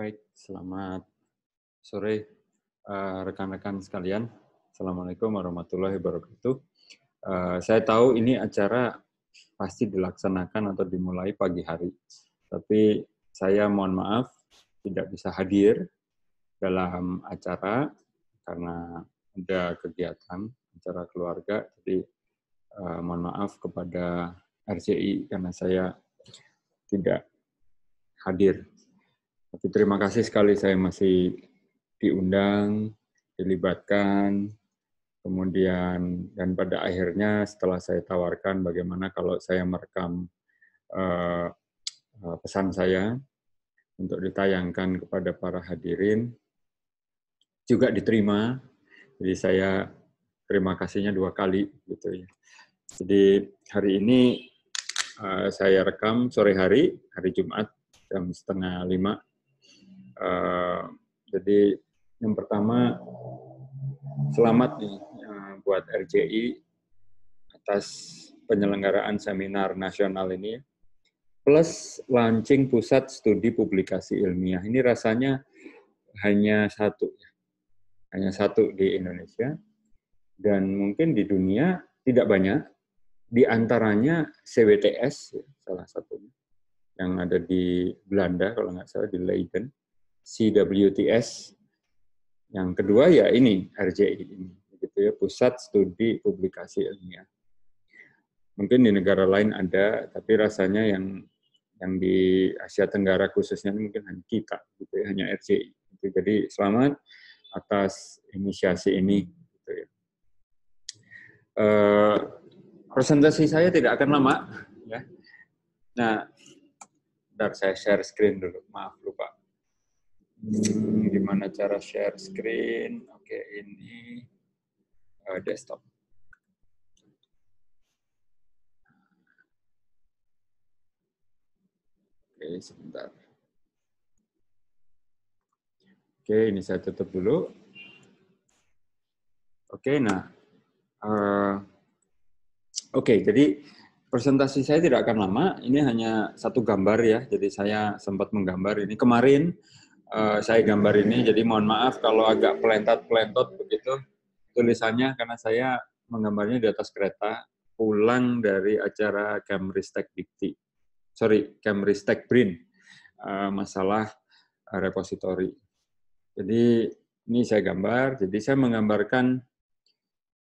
Baik, selamat sore eh, rekan-rekan uh, sekalian. Assalamualaikum warahmatullahi wabarakatuh. Uh, saya tahu ini acara pasti dilaksanakan atau dimulai pagi hari, tapi saya mohon maaf tidak bisa hadir dalam acara karena ada kegiatan acara keluarga, jadi uh, mohon maaf kepada RCI karena saya tidak hadir tapi terima kasih sekali saya masih diundang, dilibatkan, kemudian dan pada akhirnya setelah saya tawarkan bagaimana kalau saya merekam uh, pesan saya untuk ditayangkan kepada para hadirin juga diterima. Jadi saya terima kasihnya dua kali gitu ya. Jadi hari ini uh, saya rekam sore hari, hari Jumat jam setengah lima Eh, jadi yang pertama selamat nih eh, buat RJI atas penyelenggaraan seminar nasional ini plus launching pusat studi publikasi ilmiah. Ini rasanya hanya satu ya, hanya satu di Indonesia dan mungkin di dunia tidak banyak di antaranya CWTS salah satunya yang ada di Belanda kalau nggak salah di Leiden CWTS. Yang kedua ya ini RJI ini, gitu ya Pusat Studi Publikasi Ilmiah. Mungkin di negara lain ada, tapi rasanya yang yang di Asia Tenggara khususnya mungkin hanya kita, gitu ya, hanya RJI. Gitu. Jadi selamat atas inisiasi ini. Gitu ya. e, presentasi saya tidak akan lama, ya. Nah, ntar saya share screen dulu. Maaf lupa gimana cara share screen? Oke, okay, ini uh, desktop. Oke, okay, sebentar. Oke, okay, ini saya tutup dulu. Oke, nah. Uh, Oke, jadi presentasi saya tidak akan lama. Ini hanya satu gambar ya. Jadi saya sempat menggambar ini kemarin uh, saya gambar ini. Jadi mohon maaf kalau agak pelentat-pelentot begitu tulisannya karena saya menggambarnya di atas kereta pulang dari acara Kemristek Dikti. Sorry, Kemristek Brin. Uh, masalah uh, repositori. Jadi ini saya gambar, jadi saya menggambarkan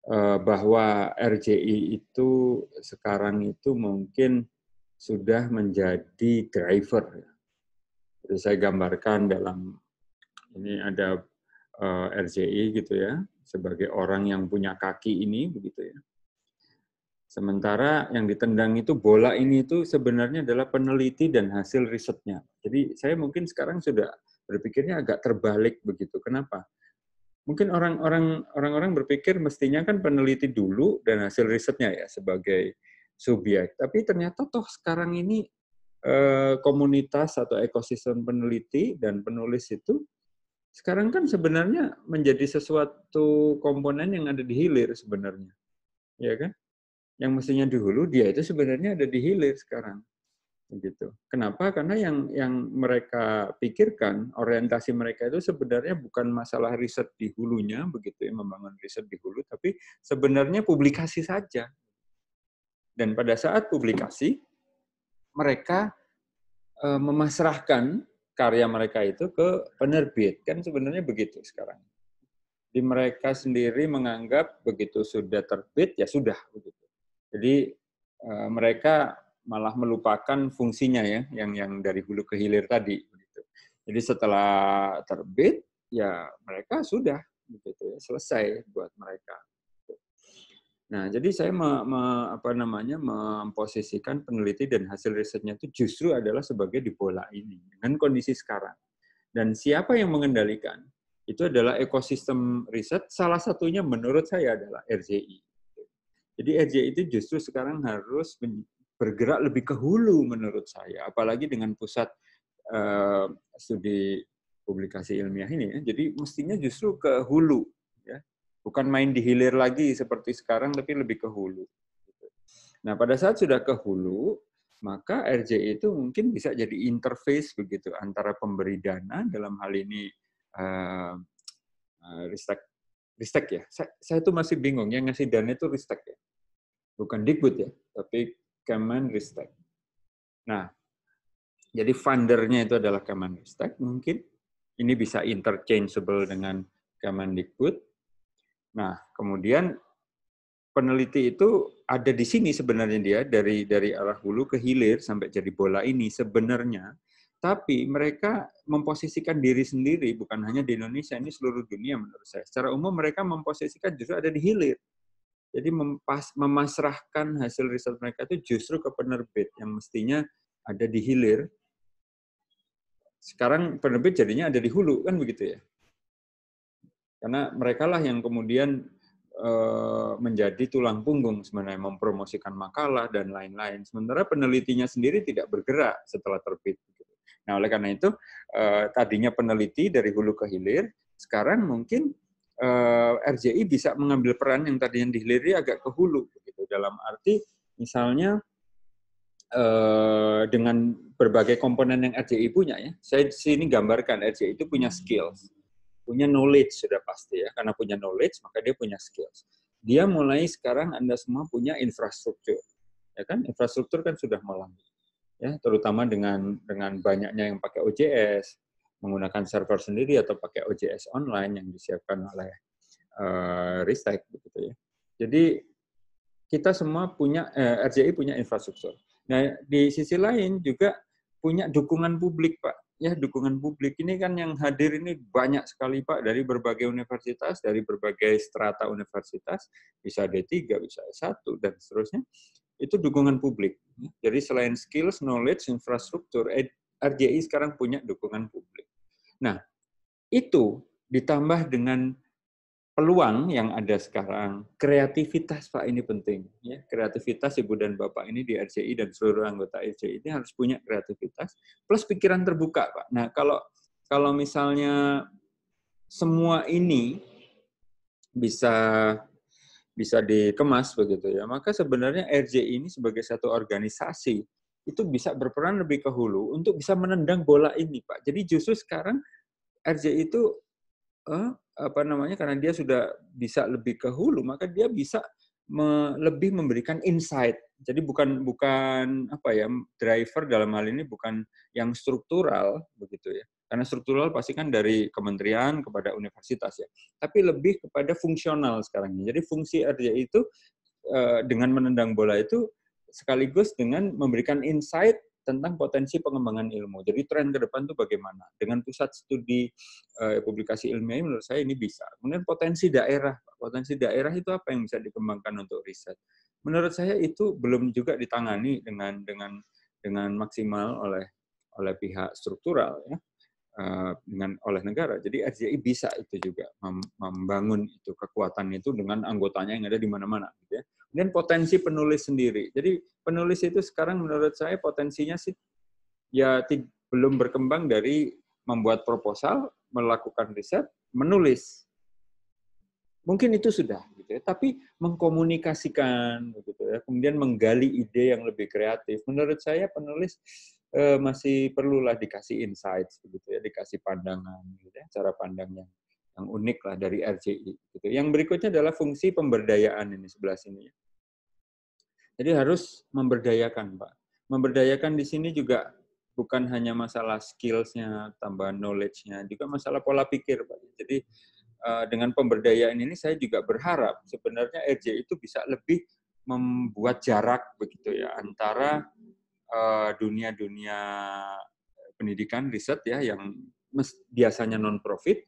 eh, bahwa RJI itu sekarang itu mungkin sudah menjadi driver saya gambarkan dalam ini ada uh, eh, RJI gitu ya sebagai orang yang punya kaki ini begitu ya. Sementara yang ditendang itu bola ini itu sebenarnya adalah peneliti dan hasil risetnya. Jadi saya mungkin sekarang sudah berpikirnya agak terbalik begitu. Kenapa? Mungkin orang-orang orang-orang berpikir mestinya kan peneliti dulu dan hasil risetnya ya sebagai subjek. Tapi ternyata toh sekarang ini Eh, komunitas atau ekosistem peneliti dan penulis itu sekarang kan sebenarnya menjadi sesuatu komponen yang ada di hilir sebenarnya. Ya kan? Yang mestinya di hulu dia itu sebenarnya ada di hilir sekarang. begitu. Kenapa? Karena yang yang mereka pikirkan, orientasi mereka itu sebenarnya bukan masalah riset di hulunya begitu ya membangun riset di hulu, tapi sebenarnya publikasi saja. Dan pada saat publikasi, mereka e, memasrahkan karya mereka itu ke penerbit kan sebenarnya begitu sekarang. Di mereka sendiri menganggap begitu sudah terbit ya sudah begitu. Jadi e, mereka malah melupakan fungsinya ya yang yang dari hulu ke hilir tadi begitu. Jadi setelah terbit ya mereka sudah begitu ya, selesai buat mereka Nah, jadi saya me, me, apa namanya memposisikan peneliti dan hasil risetnya itu justru adalah sebagai di bola ini dengan kondisi sekarang. Dan siapa yang mengendalikan? Itu adalah ekosistem riset. Salah satunya menurut saya adalah RJI. Jadi RJI itu justru sekarang harus bergerak lebih ke hulu menurut saya, apalagi dengan pusat uh, studi publikasi ilmiah ini. Ya. Jadi mestinya justru ke hulu Bukan main di hilir lagi seperti sekarang, tapi lebih ke hulu. Nah, pada saat sudah ke hulu, maka RJ e itu mungkin bisa jadi interface begitu antara pemberi dana dalam hal ini uh, uh, Ristek, Ristek ya. Saya, saya tuh masih bingung yang ngasih dana itu Ristek ya, bukan Dikbud ya, tapi ristek. Nah, jadi fundernya itu adalah ristek mungkin. Ini bisa interchangeable dengan Kemendikbud. Nah, kemudian peneliti itu ada di sini sebenarnya dia dari dari arah hulu ke hilir sampai jadi bola ini sebenarnya. Tapi mereka memposisikan diri sendiri bukan hanya di Indonesia ini seluruh dunia menurut saya. Secara umum mereka memposisikan justru ada di hilir. Jadi mempas, memasrahkan hasil riset mereka itu justru ke penerbit yang mestinya ada di hilir. Sekarang penerbit jadinya ada di hulu kan begitu ya. Karena merekalah yang kemudian eh, menjadi tulang punggung sebenarnya mempromosikan makalah dan lain-lain. Sementara penelitinya sendiri tidak bergerak setelah terbit. Nah, oleh karena itu eh, tadinya peneliti dari hulu ke hilir, sekarang mungkin eh, RJI bisa mengambil peran yang tadinya di hilir agak ke hulu begitu. Dalam arti misalnya dengan berbagai komponen yang RJI punya ya. Saya sini gambarkan RJI itu punya skills punya knowledge sudah pasti ya karena punya knowledge maka dia punya skills dia mulai sekarang anda semua punya infrastruktur ya kan infrastruktur kan sudah melambat ya terutama dengan dengan banyaknya yang pakai OJS menggunakan server sendiri atau pakai OJS online yang disiapkan oleh uh, Ristek begitu ya jadi kita semua punya eh, RJI punya infrastruktur nah di sisi lain juga punya dukungan publik pak ya dukungan publik ini kan yang hadir ini banyak sekali Pak dari berbagai universitas, dari berbagai strata universitas, bisa D3, bisa S1 dan seterusnya. Itu dukungan publik. Jadi selain skills, knowledge, infrastruktur, RJI sekarang punya dukungan publik. Nah, itu ditambah dengan peluang yang ada sekarang, kreativitas Pak ini penting. Ya, kreativitas Ibu dan Bapak ini di RCI dan seluruh anggota RCI ini harus punya kreativitas plus pikiran terbuka, Pak. Nah, kalau kalau misalnya semua ini bisa bisa dikemas begitu ya, maka sebenarnya RCI ini sebagai satu organisasi itu bisa berperan lebih ke hulu untuk bisa menendang bola ini, Pak. Jadi justru sekarang RCI itu eh, apa namanya karena dia sudah bisa lebih ke hulu maka dia bisa me, lebih memberikan insight jadi bukan bukan apa ya driver dalam hal ini bukan yang struktural begitu ya karena struktural pasti kan dari kementerian kepada universitas ya tapi lebih kepada fungsional sekarang ini jadi fungsi RJ itu eh, dengan menendang bola itu sekaligus dengan memberikan insight tentang potensi pengembangan ilmu. Jadi tren ke depan itu bagaimana? Dengan pusat studi uh, publikasi ilmiah menurut saya ini bisa. Kemudian potensi daerah, potensi daerah itu apa yang bisa dikembangkan untuk riset? Menurut saya itu belum juga ditangani dengan dengan dengan maksimal oleh oleh pihak struktural ya. Eh, dengan oleh negara. Jadi RJI bisa itu juga membangun itu kekuatan itu dengan anggotanya yang ada di mana-mana. Gitu Kemudian ya. potensi penulis sendiri. Jadi penulis itu sekarang menurut saya potensinya sih ya belum berkembang dari membuat proposal, melakukan riset, menulis. Mungkin itu sudah gitu ya, tapi mengkomunikasikan gitu ya, kemudian menggali ide yang lebih kreatif. Menurut saya penulis uh, masih perlulah dikasih insights begitu ya, dikasih pandangan gitu ya, cara pandang yang yang unik lah dari RCI. Gitu. Yang berikutnya adalah fungsi pemberdayaan ini sebelah sini. Ya. Jadi harus memberdayakan, Pak. Memberdayakan di sini juga bukan hanya masalah skills-nya, tambahan knowledge-nya, juga masalah pola pikir, Pak. Jadi eh, dengan pemberdayaan ini saya juga berharap sebenarnya RJ itu bisa lebih membuat jarak begitu ya antara Eh, dunia-dunia uh, pendidikan riset ya yang biasanya non profit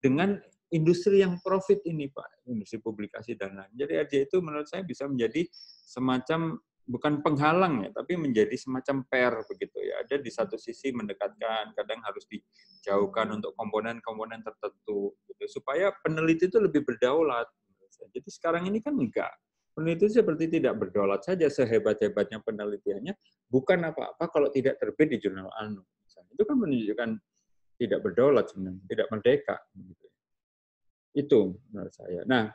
dengan industri yang profit ini Pak, industri publikasi dan lain. Jadi RJ itu menurut saya bisa menjadi semacam bukan penghalang ya, tapi menjadi semacam per begitu ya. Ada di satu sisi mendekatkan, kadang harus dijauhkan untuk komponen-komponen tertentu gitu supaya peneliti itu lebih berdaulat. Jadi sekarang ini kan enggak penelitian seperti tidak berdaulat saja sehebat-hebatnya penelitiannya bukan apa-apa kalau tidak terbit di jurnal anu. Itu kan menunjukkan tidak berdaulat sebenarnya, tidak merdeka. Gitu. Itu menurut saya. Nah,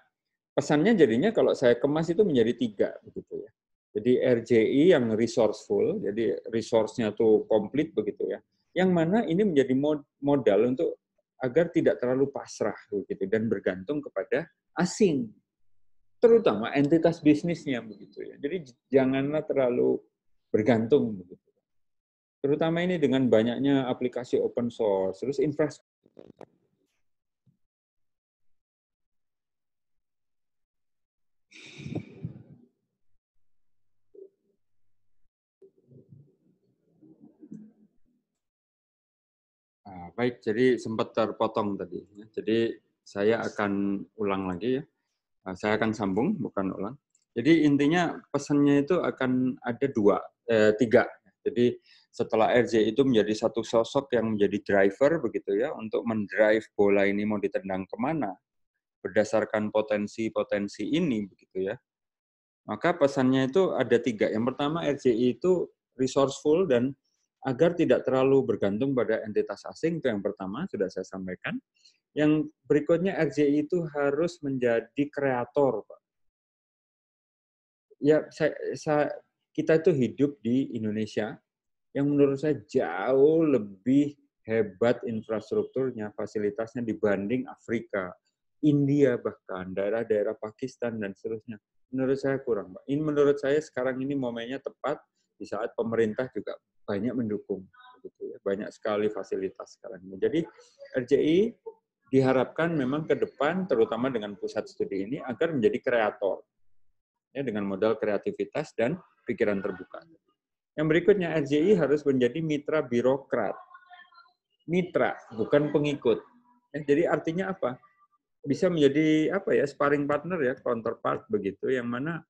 pesannya jadinya kalau saya kemas itu menjadi tiga begitu ya. Jadi RJI yang resourceful, jadi resource-nya tuh komplit begitu ya. Yang mana ini menjadi modal untuk agar tidak terlalu pasrah begitu dan bergantung kepada asing terutama entitas bisnisnya begitu ya. Jadi janganlah terlalu bergantung begitu. Terutama ini dengan banyaknya aplikasi open source, terus infrastruktur. Ah, baik, jadi sempat terpotong tadi. Ya. Jadi saya akan ulang lagi ya. Nah, saya akan sambung, bukan ulang. Jadi intinya pesannya itu akan ada dua, eh, tiga. Jadi setelah RJ itu menjadi satu sosok yang menjadi driver begitu ya untuk mendrive bola ini mau ditendang kemana berdasarkan potensi-potensi ini begitu ya. Maka pesannya itu ada tiga. Yang pertama RJ itu resourceful dan agar tidak terlalu bergantung pada entitas asing itu yang pertama sudah saya sampaikan. Yang berikutnya RJI itu harus menjadi kreator, Pak. Ya, saya, saya, kita itu hidup di Indonesia yang menurut saya jauh lebih hebat infrastrukturnya, fasilitasnya dibanding Afrika, India bahkan, daerah-daerah Pakistan dan seterusnya. Menurut saya kurang, Pak. Ini menurut saya sekarang ini momennya tepat di saat pemerintah juga banyak mendukung gitu ya. banyak sekali fasilitas sekarang ini jadi RJI diharapkan memang ke depan terutama dengan pusat studi ini agar menjadi kreator ya dengan modal kreativitas dan pikiran terbuka yang berikutnya RJI harus menjadi mitra birokrat mitra bukan pengikut ya, jadi artinya apa bisa menjadi apa ya sparring partner ya counterpart begitu yang mana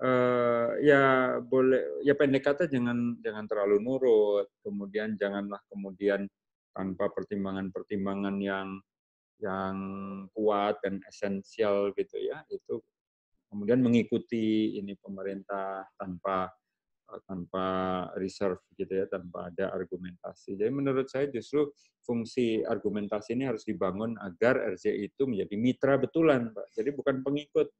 Eh, ya boleh ya pendek kata jangan jangan terlalu nurut kemudian janganlah kemudian tanpa pertimbangan-pertimbangan yang yang kuat dan esensial gitu ya itu kemudian mengikuti ini pemerintah tanpa eh, tanpa reserve gitu ya tanpa ada argumentasi jadi menurut saya justru fungsi argumentasi ini harus dibangun agar RJ itu menjadi mitra betulan pak jadi bukan pengikut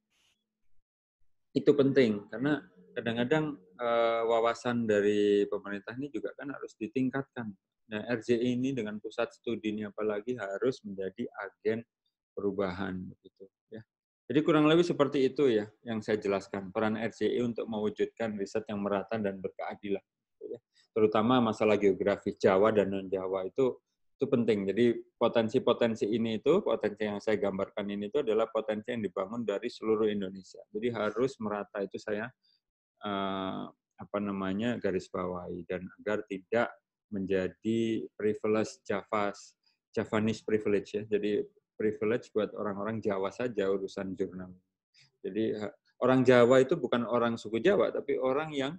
itu penting karena kadang-kadang uh, wawasan dari pemerintah ini juga kan harus ditingkatkan. Nah, RJI ini dengan pusat studi ini apalagi harus menjadi agen perubahan begitu ya. Jadi kurang lebih seperti itu ya yang saya jelaskan peran RJI untuk mewujudkan riset yang merata dan berkeadilan gitu, ya. Terutama masalah geografi Jawa dan non Jawa itu itu penting. Jadi potensi-potensi ini itu, potensi yang saya gambarkan ini itu adalah potensi yang dibangun dari seluruh Indonesia. Jadi harus merata itu saya eh, apa namanya garis bawahi dan agar tidak menjadi privilege Java Javanese privilege ya. Jadi privilege buat orang-orang Jawa saja urusan jurnal. Jadi eh, orang Jawa itu bukan orang suku Jawa tapi orang yang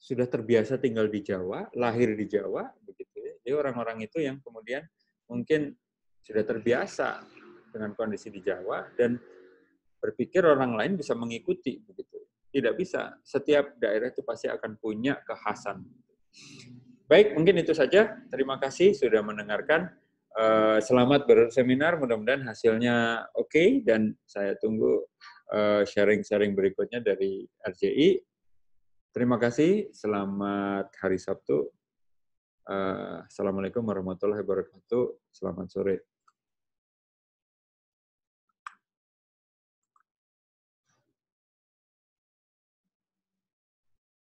sudah terbiasa tinggal di Jawa, lahir di Jawa begitu jadi orang-orang itu yang kemudian mungkin sudah terbiasa dengan kondisi di Jawa dan berpikir orang lain bisa mengikuti begitu. Tidak bisa. Setiap daerah itu pasti akan punya kekhasan. Baik, mungkin itu saja. Terima kasih sudah mendengarkan. Eh, selamat berseminar. Mudah-mudahan hasilnya oke okay, dan saya tunggu eh, sharing-sharing berikutnya dari RJI. Terima kasih. Selamat hari Sabtu. Eh, Assalamualaikum warahmatullahi wabarakatuh. Selamat sore.